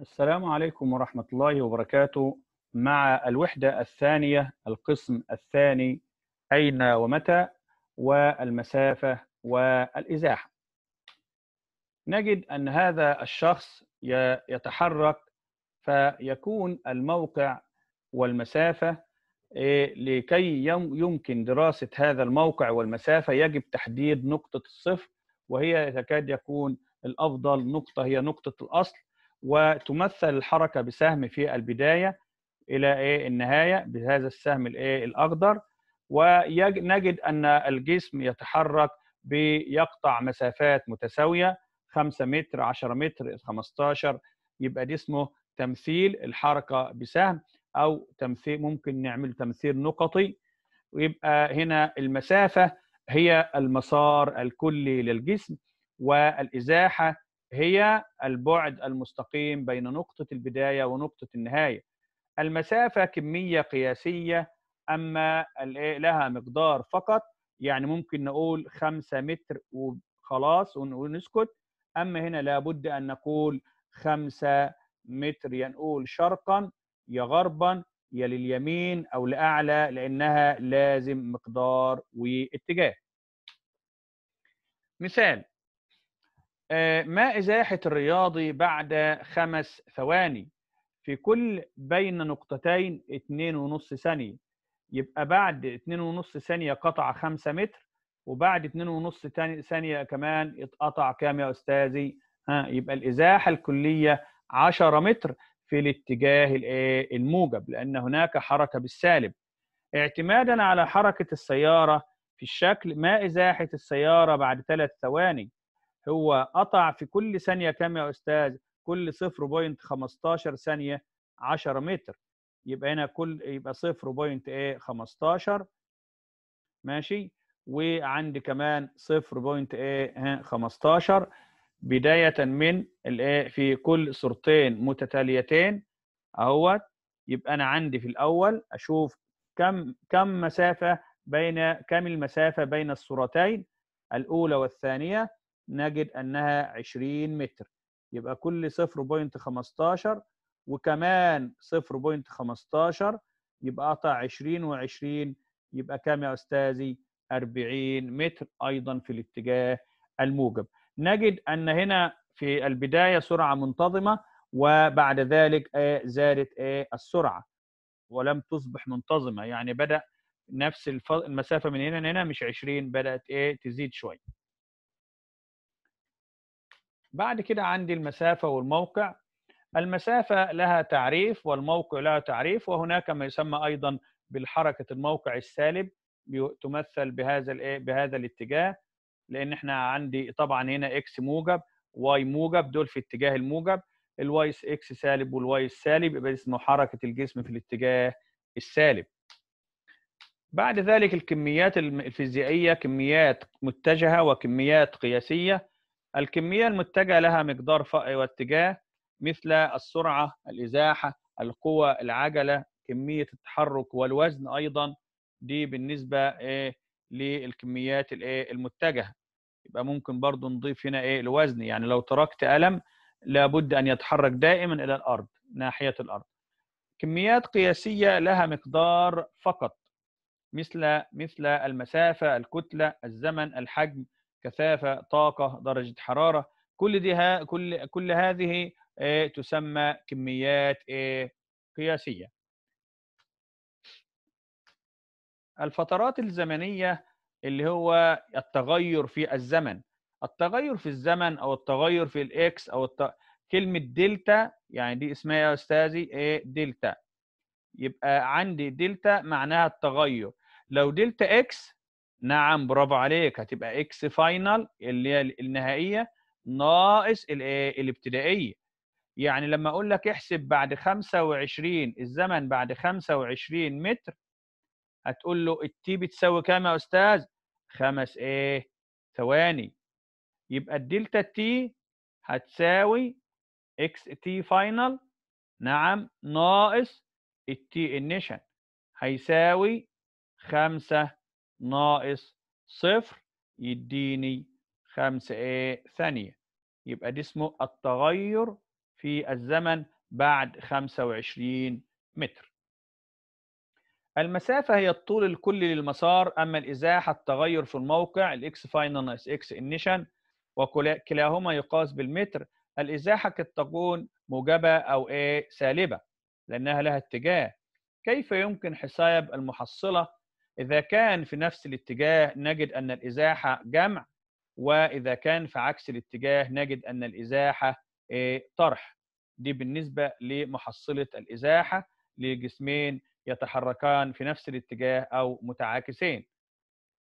السلام عليكم ورحمة الله وبركاته مع الوحدة الثانية القسم الثاني أين ومتى والمسافة والإزاحة نجد أن هذا الشخص يتحرك فيكون الموقع والمسافة إيه، لكي يمكن دراسة هذا الموقع والمسافة يجب تحديد نقطة الصفر وهي تكاد يكون الأفضل نقطة هي نقطة الأصل وتمثل الحركه بسهم في البدايه الى ايه النهايه بهذا السهم الايه الاخضر ونجد ان الجسم يتحرك بيقطع مسافات متساويه 5 متر 10 متر 15 يبقى دي اسمه تمثيل الحركه بسهم او تمثيل ممكن نعمل تمثيل نقطي ويبقى هنا المسافه هي المسار الكلي للجسم والازاحه هي البعد المستقيم بين نقطة البداية ونقطة النهاية المسافة كمية قياسية أما لها مقدار فقط يعني ممكن نقول خمسة متر وخلاص ونسكت أما هنا لابد أن نقول خمسة متر ينقول شرقا يا غربا يا لليمين أو لأعلى لأنها لازم مقدار واتجاه مثال آه، ما إزاحة الرياضي بعد خمس ثواني في كل بين نقطتين ونص ثانية يبقى بعد ونص ثانية قطع خمسة متر وبعد ونص ثانية كمان اتقطع كام يا أستاذي؟ ها يبقى الإزاحة الكلية عشرة متر في الاتجاه آه، الموجب لأن هناك حركة بالسالب اعتمادا على حركة السيارة في الشكل ما إزاحة السيارة بعد ثلاث ثواني هو قطع في كل ثانيه كام يا استاذ كل 0.15 ثانيه 10 متر يبقى هنا كل يبقى 0.15 إيه؟ ماشي وعندي كمان 0.15 إيه؟ بدايه من الايه في كل صورتين متتاليتين اهوت يبقى انا عندي في الاول اشوف كم كم مسافه بين كم المسافه بين الصورتين الاولى والثانيه نجد أنها 20 متر يبقى كل 0.15 وكمان 0.15 يبقى قطع 20 و20 يبقى كام يا أستاذي 40 متر أيضا في الاتجاه الموجب نجد أن هنا في البداية سرعة منتظمة وبعد ذلك زادت السرعة ولم تصبح منتظمة يعني بدأ نفس المسافة من هنا لهنا مش 20 بدأت إيه تزيد شوية بعد كده عندي المسافة والموقع المسافة لها تعريف والموقع لها تعريف وهناك ما يسمى أيضا بالحركة الموقع السالب تمثل بهذا إيه، بهذا الاتجاه لان احنا عندي طبعا هنا اكس موجب واي موجب دول في اتجاه الموجب الواي اكس سالب والواي السالب يبقى اسمه حركه الجسم في الاتجاه السالب بعد ذلك الكميات الفيزيائيه كميات متجهه وكميات قياسيه الكمية المتجهة لها مقدار واتجاه مثل السرعة، الإزاحة، القوة، العجلة، كمية التحرك والوزن أيضا دي بالنسبة إيه، للكميات الإيه المتجهة يبقى ممكن برضو نضيف هنا إيه الوزن يعني لو تركت ألم لابد أن يتحرك دائما إلى الأرض ناحية الأرض كميات قياسية لها مقدار فقط مثل مثل المسافة، الكتلة، الزمن، الحجم، كثافه طاقه درجه حراره كل دي ها كل كل هذه آه، تسمى كميات إيه قياسيه الفترات الزمنيه اللي هو التغير في الزمن التغير في الزمن او التغير في الاكس او الت... كلمه دلتا يعني دي اسمها يا استاذي ايه دلتا يبقى عندي دلتا معناها التغير لو دلتا اكس نعم برافو عليك هتبقى اكس فاينل اللي هي النهائيه ناقص الايه الابتدائيه يعني لما اقول لك احسب بعد 25 الزمن بعد 25 متر هتقول له التي بتساوي كام يا استاذ خمس ايه ثواني يبقى الدلتا تي هتساوي اكس تي فاينل نعم ناقص التي انيشن هيساوي خمسة ناقص صفر يديني 5 ايه ثانية يبقى دي اسمه التغير في الزمن بعد 25 متر المسافة هي الطول الكلي للمسار أما الإزاحة التغير في الموقع الإكس فاينل ناقص إكس إنيشن وكلاهما يقاس بالمتر الإزاحة قد تكون موجبة أو إيه سالبة لأنها لها اتجاه كيف يمكن حساب المحصلة إذا كان في نفس الاتجاه نجد أن الإزاحة جمع وإذا كان في عكس الاتجاه نجد أن الإزاحة آه، طرح دي بالنسبة لمحصلة الإزاحة لجسمين يتحركان في نفس الاتجاه أو متعاكسين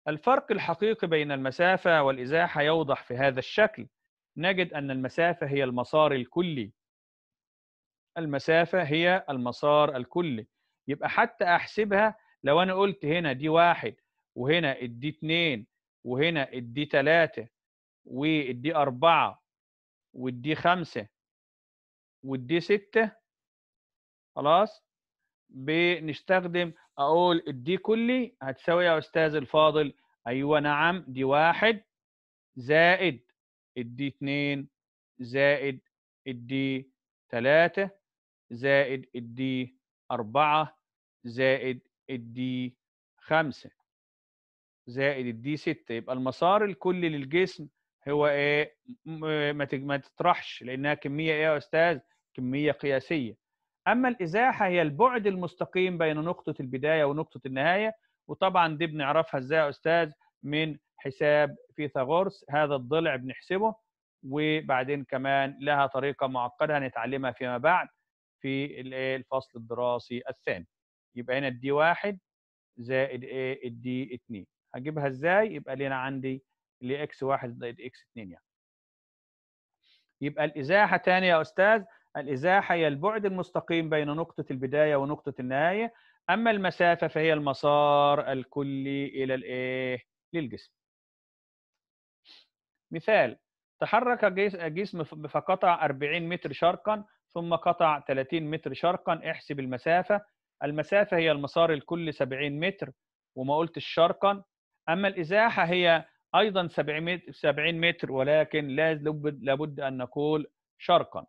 الفرق الحقيقي بين المسافة والإزاحة يوضح في هذا الشكل نجد أن المسافة هي المسار الكلي المسافة هي المسار الكلي يبقى حتى أحسبها لو انا قلت هنا دي واحد وهنا دي اتنين وهنا دي تلاته ودي اربعه ودي خمسه ودي سته خلاص بنستخدم اقول الدي كلي هتساوي يا استاذ الفاضل ايوه نعم دي واحد زائد الدي اتنين زائد الدي تلاته زائد الدي أربعة زائد الدي 5 زائد الدي 6 يبقى المسار الكلي للجسم هو ايه ما ما تطرحش لانها كميه ايه يا استاذ كميه قياسيه اما الازاحه هي البعد المستقيم بين نقطه البدايه ونقطه النهايه وطبعا دي بنعرفها ازاي يا استاذ من حساب فيثاغورس هذا الضلع بنحسبه وبعدين كمان لها طريقه معقده هنتعلمها فيما بعد في الفصل الدراسي الثاني يبقى هنا الدي واحد زائد ايه الدي 2 هجيبها ازاي يبقى لنا عندي اللي اكس واحد زائد اكس 2 يعني يبقى الازاحه ثاني يا استاذ الازاحه هي البعد المستقيم بين نقطه البدايه ونقطه النهايه اما المسافه فهي المسار الكلي الى الايه للجسم مثال تحرك جسم فقطع 40 متر شرقا ثم قطع 30 متر شرقا احسب المسافه المسافة هي المسار الكل 70 متر وما قلت الشرقا أما الإزاحة هي أيضا 70 متر ولكن لابد أن نقول شرقا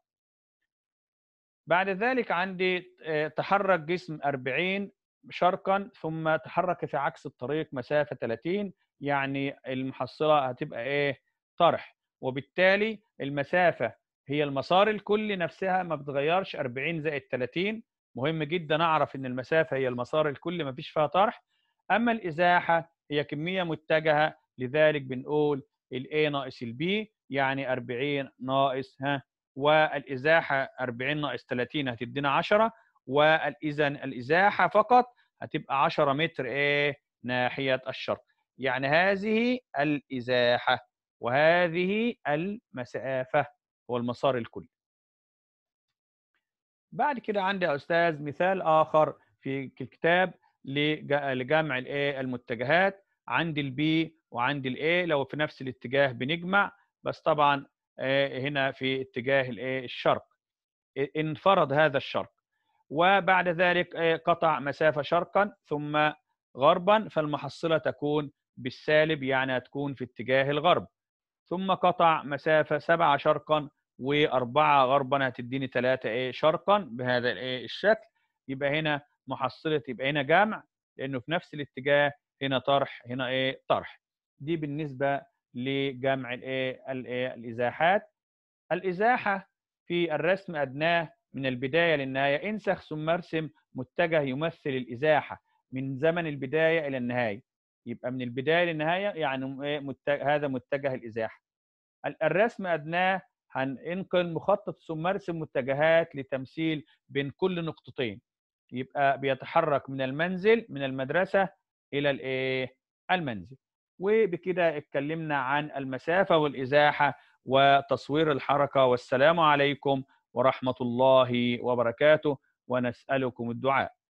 بعد ذلك عندي آه، تحرك جسم 40 شرقا ثم تحرك في عكس الطريق مسافة 30 يعني المحصلة هتبقى إيه طرح وبالتالي المسافة هي المسار الكلي نفسها ما بتغيرش 40 زائد 30 مهم جدا اعرف ان المسافه هي المسار الكلي فيش فيها طرح اما الازاحه هي كميه متجهه لذلك بنقول ال A ناقص ال B يعني 40 ناقص ها والازاحه 40 ناقص 30 هتدينا 10 والاذا الازاحه فقط هتبقى 10 متر ايه ناحيه الشرق يعني هذه الازاحه وهذه المسافه هو المسار الكلي بعد كده عندي يا استاذ مثال اخر في الكتاب لجمع الايه المتجهات عندي البي وعندي الاي لو في نفس الاتجاه بنجمع بس طبعا آه، هنا في اتجاه الايه الشرق انفرض هذا الشرق وبعد ذلك آه، قطع مسافه شرقا ثم غربا فالمحصله تكون بالسالب يعني هتكون في اتجاه الغرب ثم قطع مسافه سبعه شرقا واربعه غربا هتديني ثلاثه ايه شرقا بهذا الايه الشكل يبقى هنا محصله يبقى هنا جمع لانه في نفس الاتجاه هنا طرح هنا ايه طرح دي بالنسبه لجمع الايه الايه الازاحات الازاحه في الرسم ادناه من البدايه للنهايه انسخ ثم ارسم متجه يمثل الازاحه من زمن البدايه الى النهايه يبقى من البدايه للنهايه يعني إيه، متجه هذا متجه الازاحه الرسم ادناه هننقل مخطط ثم ارسم متجهات لتمثيل بين كل نقطتين يبقى بيتحرك من المنزل من المدرسه الى الايه المنزل وبكده اتكلمنا عن المسافه والازاحه وتصوير الحركه والسلام عليكم ورحمه الله وبركاته ونسالكم الدعاء